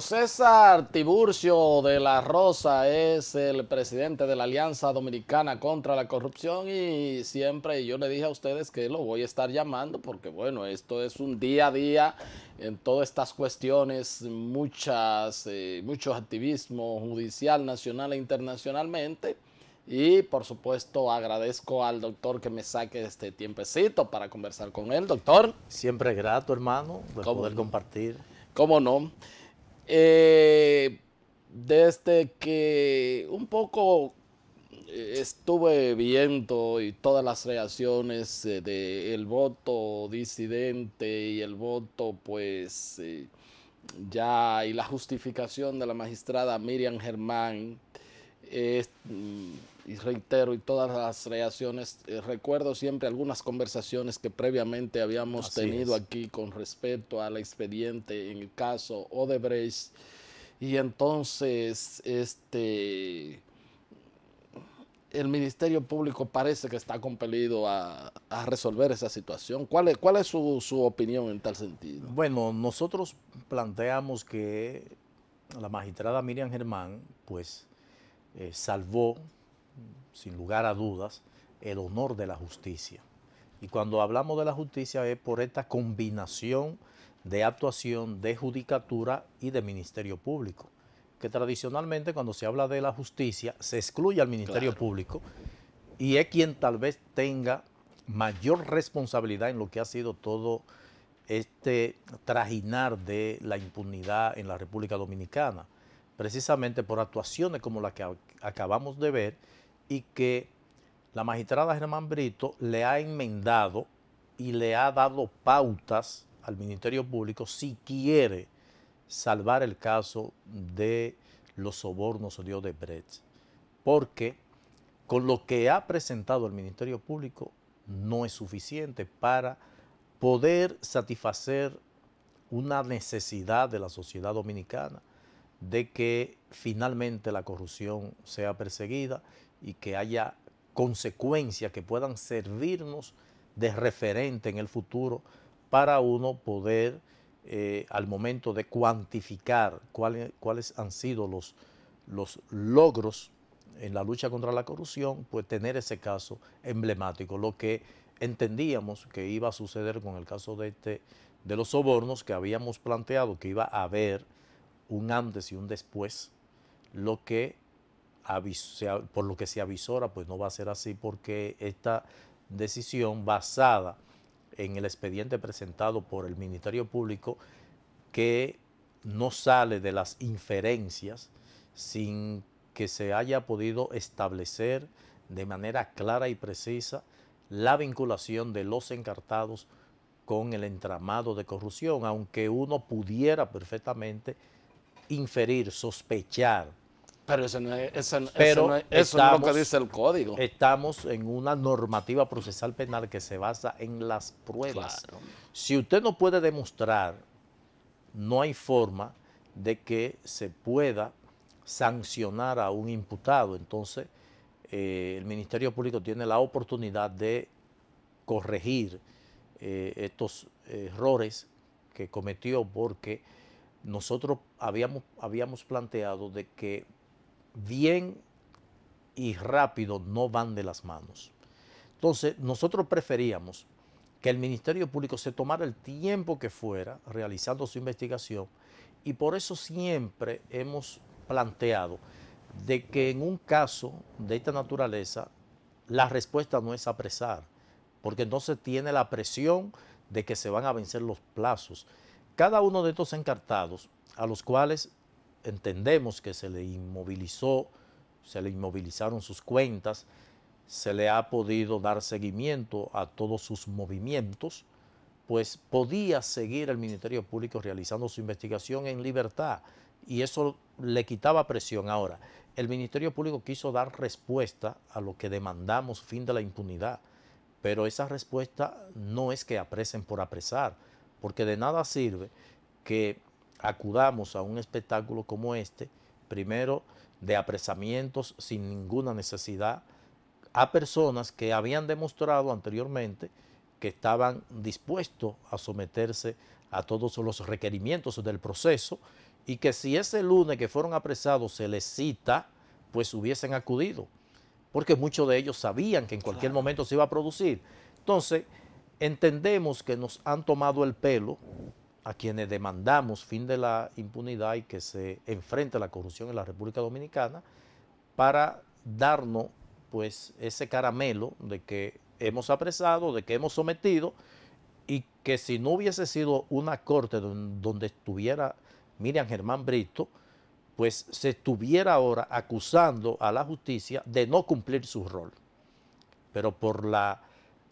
César Tiburcio de la Rosa es el presidente de la Alianza Dominicana contra la Corrupción y siempre yo le dije a ustedes que lo voy a estar llamando porque bueno, esto es un día a día en todas estas cuestiones, muchas, eh, muchos activismo judicial nacional e internacionalmente. Y por supuesto agradezco al doctor que me saque este tiempecito para conversar con él, doctor. Siempre grato, hermano, poder compartir. ¿Cómo no? Eh, desde que un poco eh, estuve viendo y todas las reacciones eh, del voto disidente y el voto pues ya y la justificación de la magistrada Miriam Germán es mm, y reitero, y todas las reacciones, eh, recuerdo siempre algunas conversaciones que previamente habíamos tenido aquí con respecto al expediente en el caso Odebrecht. Y entonces, este, el Ministerio Público parece que está compelido a, resolver esa situación. ¿Cuál es, cuál es su, opinión en tal sentido? Bueno, nosotros planteamos que la magistrada Miriam Germán, pues, eh, salvó sin lugar a dudas, el honor de la justicia. Y cuando hablamos de la justicia es por esta combinación de actuación, de judicatura y de ministerio público. Que tradicionalmente cuando se habla de la justicia se excluye al ministerio público y es quien tal vez tenga mayor responsabilidad en lo que ha sido todo este trajinar de la impunidad en la República Dominicana, precisamente por actuaciones como la que acabamos de ver y que la magistrada Germán Brito le ha enmendado y le ha dado pautas al Ministerio Público si quiere salvar el caso de los sobornos de Odebrecht. Porque con lo que ha presentado el Ministerio Público no es suficiente para poder satisfacer una necesidad de la sociedad dominicana de que finalmente la corrupción sea perseguida y que haya consecuencias que puedan servirnos de referente en el futuro para uno poder, eh, al momento de cuantificar e, cuáles, han sido los, los logros en la lucha contra la corrupción, pues tener ese caso emblemático, lo que entendíamos que iba a suceder con el caso de, este, de los sobornos, que habíamos planteado que iba a haber un antes y un después, lo que por lo que se avisora, pues no va a ser así porque esta decisión basada en el expediente presentado por el Ministerio Público que no sale de las inferencias sin que se haya podido establecer de manera clara y precisa la vinculación de los encartados con el entramado de corrupción, aunque uno pudiera perfectamente inferir, sospechar pero, eso no, es, no es, lo que dice el código. Estamos en una normativa procesal penal que se basa en las pruebas. Si usted no puede demostrar, no hay forma de que se pueda sancionar a un imputado. Entonces, eh, el Ministerio Público tiene la oportunidad de corregir eh, estos errores que cometió porque nosotros habíamos, habíamos planteado de que bien y rápido no van de las manos. Entonces, nosotros preferíamos que el Ministerio Público se tomara el tiempo que fuera realizando su investigación y por eso siempre hemos planteado de que en un caso de esta naturaleza la respuesta no es apresar, porque entonces tiene la presión de que se van a vencer los plazos. Cada uno de estos encartados, a los cuales entendemos que se le inmovilizó, se le inmovilizaron sus cuentas, se le ha podido dar seguimiento a todos sus movimientos, pues podía seguir el Ministerio Público realizando su investigación en libertad y eso le quitaba presión. Ahora, el Ministerio Público quiso dar respuesta a lo que demandamos, fin de la impunidad, pero esa respuesta no es que apresen por apresar, porque de nada sirve que acudamos a un espectáculo como este, primero de apresamientos sin ninguna necesidad a personas que habían demostrado anteriormente que estaban dispuestos a someterse a todos los requerimientos del proceso y que si ese lunes que fueron apresados se les cita, pues hubiesen acudido, porque muchos de ellos sabían que en cualquier momento se iba a producir. Entonces, entendemos que nos han tomado el pelo a quienes demandamos fin de la impunidad y que se enfrente la corrupción en la República Dominicana para darnos pues ese caramelo de que hemos apresado, de que hemos sometido y que si no hubiese sido una corte donde estuviera Miriam Germán Brito, pues se estuviera ahora acusando a la justicia de no cumplir su rol. Pero por la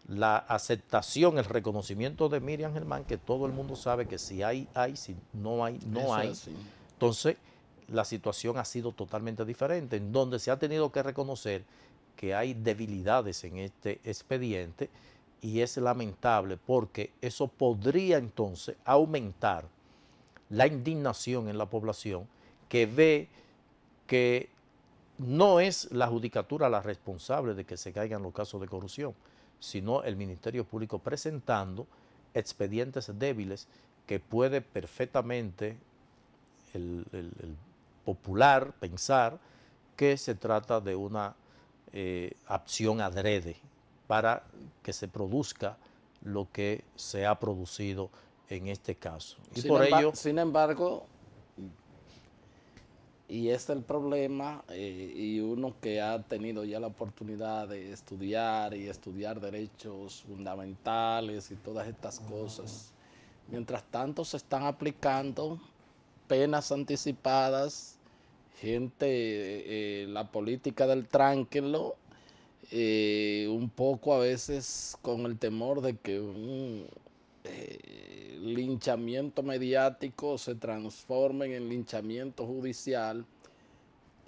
la aceptación, el reconocimiento de Miriam Germán, que todo el mundo sabe que si hay, hay, si no hay, no hay. Entonces, la situación ha sido totalmente diferente, en donde se ha tenido que reconocer que hay debilidades en este expediente y es lamentable porque eso podría entonces aumentar la indignación en la población que ve que no es la judicatura la responsable de que se caigan los casos de corrupción, sino el Ministerio Público presentando expedientes débiles que puede perfectamente el, popular pensar que se trata de una eh, acción adrede para que se produzca lo que se ha producido en este caso. sin embargo, y es el problema eh, y uno que ha tenido ya la oportunidad de estudiar y estudiar derechos fundamentales y todas estas cosas. Mientras tanto se están aplicando penas anticipadas, gente, eh, eh, la política del tranquilo un poco a veces con el temor de que un linchamiento mediático se transforma en linchamiento judicial.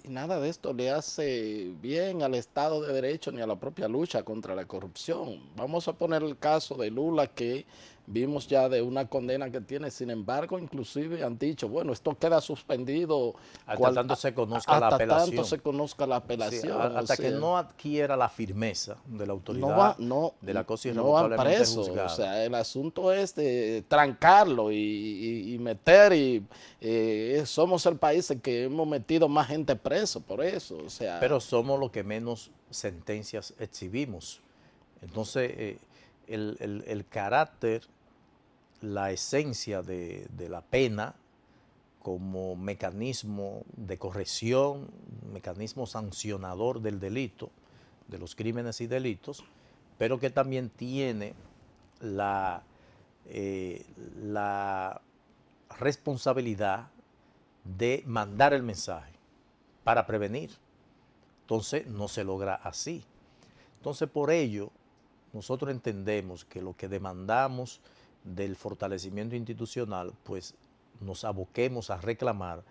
Y nada de esto le hace bien al Estado de Derecho ni a la propia lucha contra la corrupción. Vamos a poner el caso de Lula que vimos ya de una condena que tiene, sin embargo, inclusive han dicho, bueno, esto queda suspendido. Hasta tanto se conozca la apelación. se conozca la apelación. hasta que no adquiera la firmeza de la autoridad no de la cosa No van preso, o sea, el asunto es de trancarlo y, meter y eh, somos el país en que hemos metido más gente preso por eso, o sea. Pero somos los que menos sentencias exhibimos. Entonces, eh, el carácter la esencia de, la pena como mecanismo de corrección, mecanismo sancionador del delito, de los crímenes y delitos, pero que también tiene la, eh, la responsabilidad de mandar el mensaje para prevenir. Entonces no se logra así. Entonces por ello nosotros entendemos que lo que demandamos del fortalecimiento institucional, pues nos aboquemos a reclamar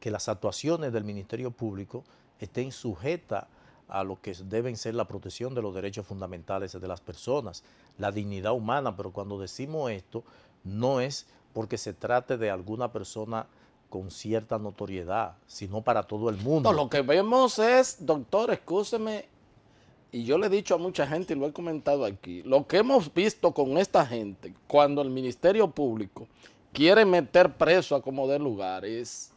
que las actuaciones del Ministerio Público estén sujetas a lo que deben ser la protección de los derechos fundamentales de las personas, la dignidad humana, pero cuando decimos esto, no es porque se trate de alguna persona con cierta notoriedad, sino para todo el mundo. lo que vemos es, doctor, escúcheme, y yo le he dicho a mucha gente y lo he comentado aquí, lo que hemos visto con esta gente cuando el Ministerio Público quiere meter preso a como de lugares,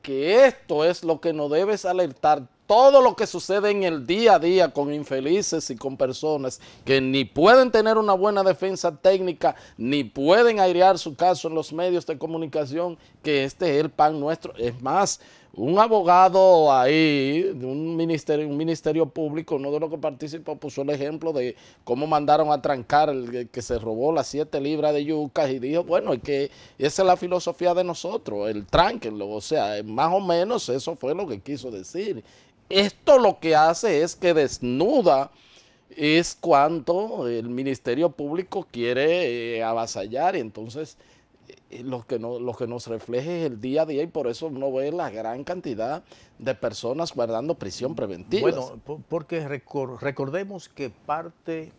que esto es lo que nos debes alertar todo lo que sucede en el día a día con infelices y con personas que ni pueden tener una buena defensa técnica, ni pueden airear su caso en los medios de comunicación, que este es el pan nuestro. Es más, un abogado ahí de un ministerio, un ministerio público, uno de los que participó, puso el ejemplo de cómo mandaron a trancar el que se robó las siete libras de yucas y dijo, bueno, es que esa es la filosofía de nosotros, el tranquenlo, o sea, eh, más o menos eso fue lo que quiso decir. Esto lo que hace es que desnuda es cuanto el Ministerio Público quiere eh, avasallar y entonces eh, eh, lo que, no, lo que nos refleje es el día a día y por eso no ve la gran cantidad de personas guardando prisión mm, preventiva. Bueno, porque recordemos que parte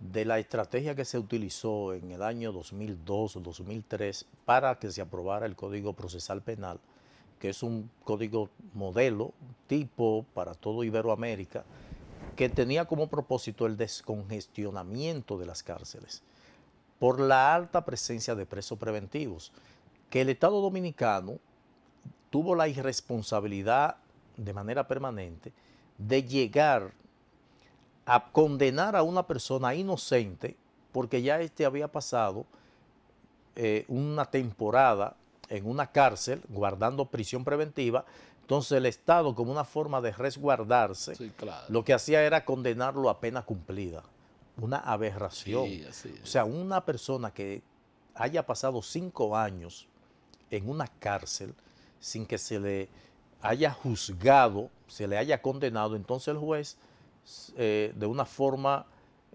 de la estrategia que se utilizó en el año 2002 o 2003 para que se aprobara el Código Procesal Penal, que es un código modelo, tipo para todo Iberoamérica, que tenía como propósito el descongestionamiento de las cárceles por la alta presencia de presos preventivos, que el Estado Dominicano tuvo la irresponsabilidad de manera permanente de llegar a condenar a una persona inocente porque ya este había pasado eh, una temporada en una cárcel guardando prisión preventiva. Entonces el Estado, como una forma de resguardarse, lo que hacía era condenarlo a pena cumplida una aberración. o sea, una persona que haya pasado cinco años en una cárcel sin que se le haya juzgado, se le haya condenado, entonces el juez, eh, de una forma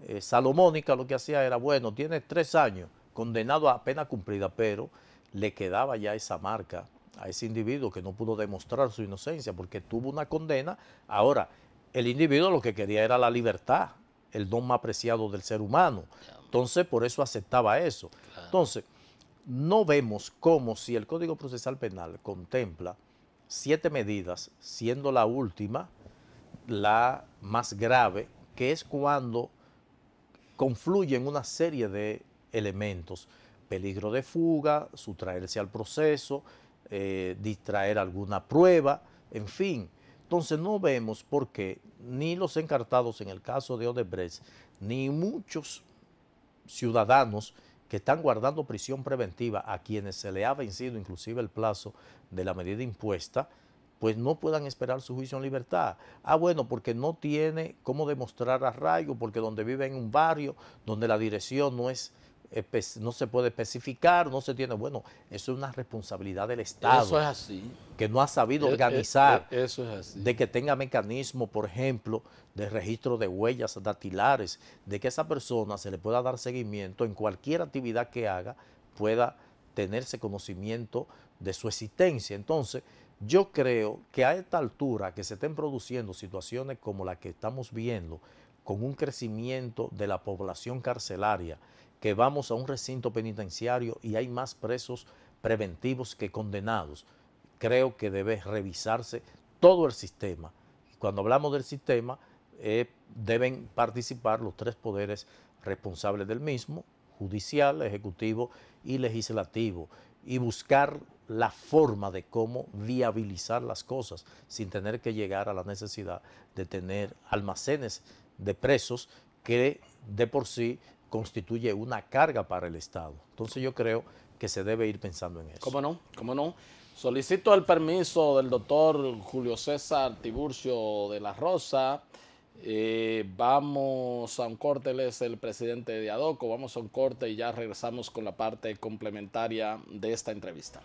eh, salomónica, lo que hacía era, bueno, tiene tres años, condenado a pena cumplida, pero le quedaba ya esa marca a ese individuo que no pudo demostrar su inocencia porque tuvo una condena. Ahora, el individuo lo que quería era la libertad, el don más apreciado del ser humano. Entonces, por eso aceptaba eso. Entonces, no vemos cómo si el Código Procesal Penal contempla siete medidas, siendo la última la más grave, que es cuando confluyen una serie de elementos, peligro de fuga, sustraerse al proceso, eh, distraer alguna prueba, en fin, entonces no vemos por qué ni los encartados en el caso de Odebrecht, ni muchos ciudadanos que están guardando prisión preventiva a quienes se le ha vencido inclusive el plazo de la medida impuesta, pues no puedan esperar su juicio en libertad. Ah, bueno, porque no tiene cómo demostrar arraigo, porque donde vive en un barrio, donde la dirección no es no se puede especificar, no se tiene. Bueno, eso es una responsabilidad del Estado. Eso es así. Que no ha sabido eh, eh, organizar. Eh, eso es así. De que tenga mecanismo, por ejemplo, de registro de huellas dactilares, de que esa persona se le pueda dar seguimiento en cualquier actividad que haga, pueda tenerse conocimiento de su existencia. Entonces, yo creo que a esta altura que se estén produciendo situaciones como la que estamos viendo, con un crecimiento de la población carcelaria que vamos a un recinto penitenciario y hay más presos preventivos que condenados. Creo que debe revisarse todo el sistema. Cuando hablamos del sistema, eh, deben participar los tres poderes responsables del mismo, judicial, ejecutivo y legislativo, y buscar la forma de cómo viabilizar las cosas sin tener que llegar a la necesidad de tener almacenes de presos que de por sí constituye una carga para el Estado. Entonces yo creo que se debe ir pensando en eso. ¿Cómo no? ¿Cómo no? Solicito el permiso del doctor Julio César Tiburcio de la Rosa. Eh, vamos a un corte, él es el presidente de Adoco. Vamos a un corte y ya regresamos con la parte complementaria de esta entrevista.